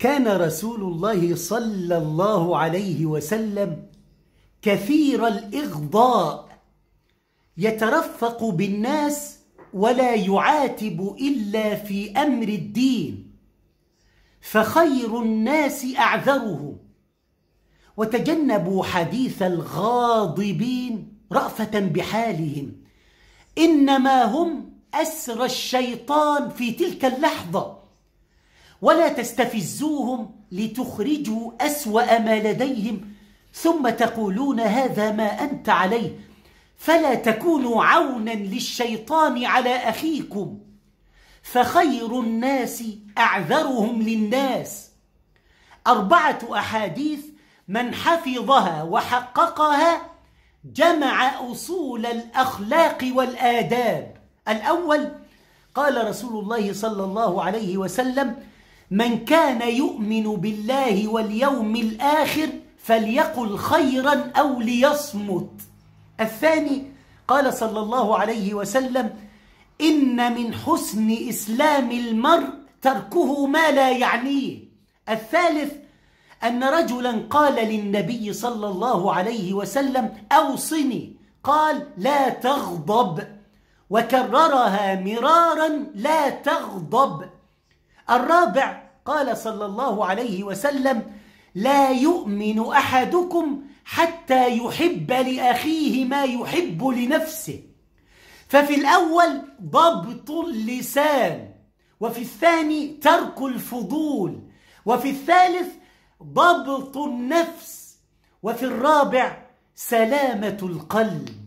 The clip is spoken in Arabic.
كان رسول الله صلى الله عليه وسلم كثير الإغضاء يترفق بالناس ولا يعاتب إلا في أمر الدين فخير الناس أعذرهم وتجنبوا حديث الغاضبين رأفة بحالهم إنما هم أسر الشيطان في تلك اللحظة ولا تستفزوهم لتخرجوا أسوأ ما لديهم ثم تقولون هذا ما أنت عليه فلا تكونوا عونا للشيطان على أخيكم فخير الناس أعذرهم للناس أربعة أحاديث من حفظها وحققها جمع أصول الأخلاق والآداب الأول قال رسول الله صلى الله عليه وسلم من كان يؤمن بالله واليوم الآخر فليقل خيرا أو ليصمت الثاني قال صلى الله عليه وسلم إن من حسن إسلام المرء تركه ما لا يعنيه الثالث أن رجلا قال للنبي صلى الله عليه وسلم أوصني قال لا تغضب وكررها مرارا لا تغضب الرابع قال صلى الله عليه وسلم لا يؤمن أحدكم حتى يحب لأخيه ما يحب لنفسه ففي الأول ضبط اللسان وفي الثاني ترك الفضول وفي الثالث ضبط النفس وفي الرابع سلامة القلب